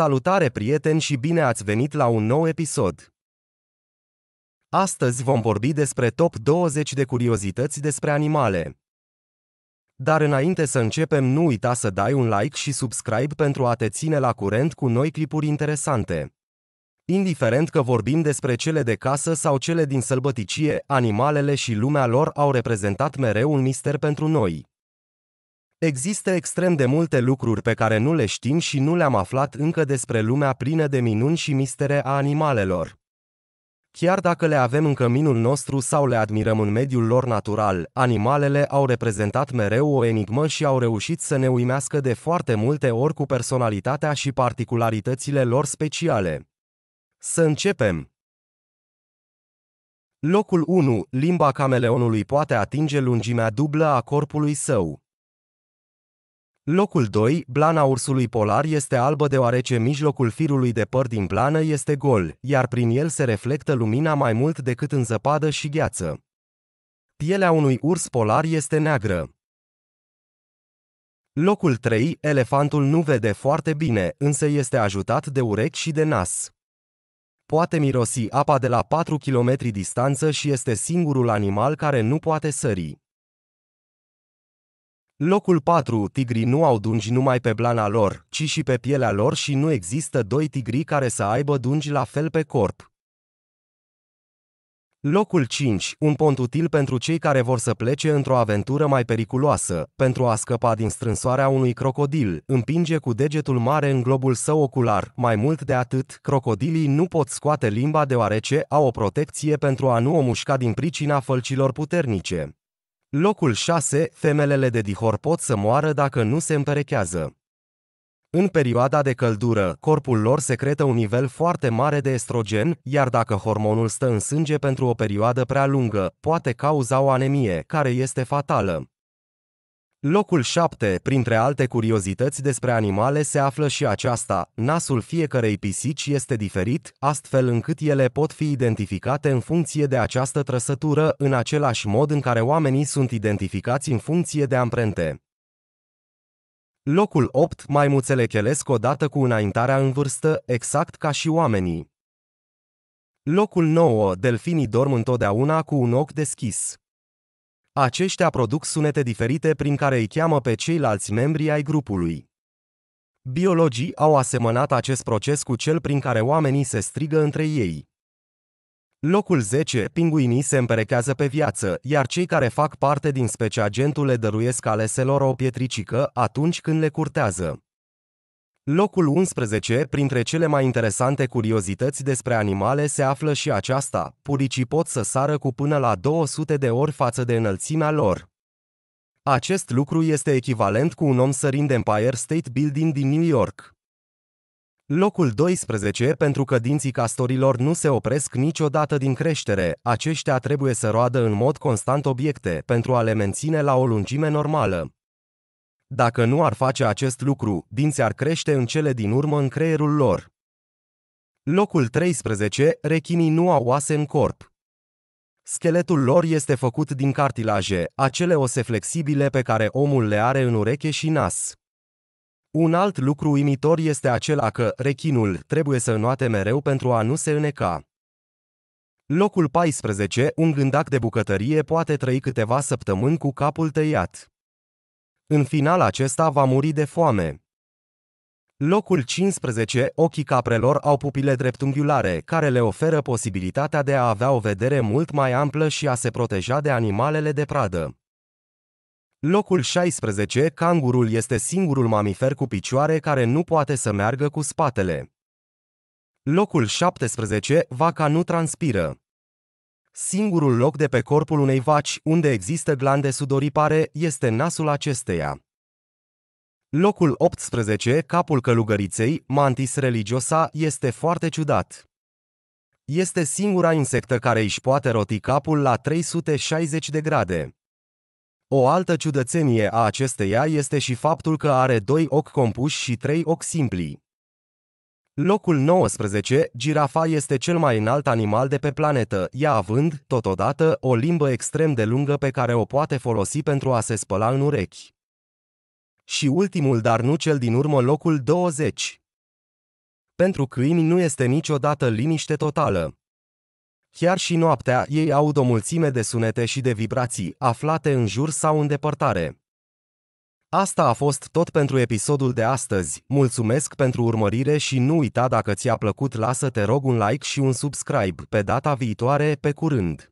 Salutare prieteni și bine ați venit la un nou episod! Astăzi vom vorbi despre top 20 de curiozități despre animale. Dar înainte să începem, nu uita să dai un like și subscribe pentru a te ține la curent cu noi clipuri interesante. Indiferent că vorbim despre cele de casă sau cele din sălbăticie, animalele și lumea lor au reprezentat mereu un mister pentru noi. Există extrem de multe lucruri pe care nu le știm și nu le-am aflat încă despre lumea plină de minuni și mistere a animalelor. Chiar dacă le avem în căminul nostru sau le admirăm în mediul lor natural, animalele au reprezentat mereu o enigmă și au reușit să ne uimească de foarte multe ori cu personalitatea și particularitățile lor speciale. Să începem! Locul 1. Limba cameleonului poate atinge lungimea dublă a corpului său. Locul 2, blana ursului polar este albă deoarece mijlocul firului de păr din blană este gol, iar prin el se reflectă lumina mai mult decât în zăpadă și gheață. Pielea unui urs polar este neagră. Locul 3, elefantul nu vede foarte bine, însă este ajutat de urechi și de nas. Poate mirosi apa de la 4 km distanță și este singurul animal care nu poate sări. Locul 4. Tigrii nu au dungi numai pe blana lor, ci și pe pielea lor și nu există doi tigri care să aibă dungi la fel pe corp. Locul 5. Un pont util pentru cei care vor să plece într-o aventură mai periculoasă, pentru a scăpa din strânsoarea unui crocodil. Împinge cu degetul mare în globul său ocular. Mai mult de atât, crocodilii nu pot scoate limba deoarece au o protecție pentru a nu o mușca din pricina fălcilor puternice. Locul 6. Femelele de dihor pot să moară dacă nu se împerechează. În perioada de căldură, corpul lor secretă un nivel foarte mare de estrogen, iar dacă hormonul stă în sânge pentru o perioadă prea lungă, poate cauza o anemie, care este fatală. Locul 7, printre alte curiozități despre animale, se află și aceasta. Nasul fiecarei pisici este diferit, astfel încât ele pot fi identificate în funcție de această trăsătură, în același mod în care oamenii sunt identificați în funcție de amprente. Locul 8, maimuțele chelesc odată cu înaintarea în vârstă, exact ca și oamenii. Locul 9, delfinii dorm întotdeauna cu un ochi deschis. Aceștia produc sunete diferite prin care îi cheamă pe ceilalți membri ai grupului. Biologii au asemănat acest proces cu cel prin care oamenii se strigă între ei. Locul 10, pinguinii se împerechează pe viață, iar cei care fac parte din agentul le dăruiesc aleselor o pietricică atunci când le curtează. Locul 11, printre cele mai interesante curiozități despre animale se află și aceasta, puricii pot să sară cu până la 200 de ori față de înălțimea lor. Acest lucru este echivalent cu un om sărind Empire State Building din New York. Locul 12, pentru că dinții castorilor nu se opresc niciodată din creștere, aceștia trebuie să roadă în mod constant obiecte pentru a le menține la o lungime normală. Dacă nu ar face acest lucru, dinții ar crește în cele din urmă în creierul lor. Locul 13. Rechinii nu au oase în corp. Scheletul lor este făcut din cartilaje, acele ose flexibile pe care omul le are în ureche și nas. Un alt lucru imitor este acela că rechinul trebuie să înoate mereu pentru a nu se îneca. Locul 14. Un gândac de bucătărie poate trăi câteva săptămâni cu capul tăiat. În final acesta va muri de foame. Locul 15. Ochii caprelor au pupile dreptunghiulare, care le oferă posibilitatea de a avea o vedere mult mai amplă și a se proteja de animalele de pradă. Locul 16. Cangurul este singurul mamifer cu picioare care nu poate să meargă cu spatele. Locul 17. Vaca nu transpiră. Singurul loc de pe corpul unei vaci unde există glande sudoripare este nasul acesteia. Locul 18, capul călugăriței, Mantis religiosa, este foarte ciudat. Este singura insectă care își poate roti capul la 360 de grade. O altă ciudățenie a acesteia este și faptul că are doi ochi compuși și trei ochi simpli. Locul 19, girafa este cel mai înalt animal de pe planetă, ea având, totodată, o limbă extrem de lungă pe care o poate folosi pentru a se spăla în urechi. Și ultimul, dar nu cel din urmă, locul 20. Pentru câini nu este niciodată liniște totală. Chiar și noaptea, ei aud o mulțime de sunete și de vibrații, aflate în jur sau în depărtare. Asta a fost tot pentru episodul de astăzi. Mulțumesc pentru urmărire și nu uita dacă ți-a plăcut lasă te rog un like și un subscribe. Pe data viitoare, pe curând!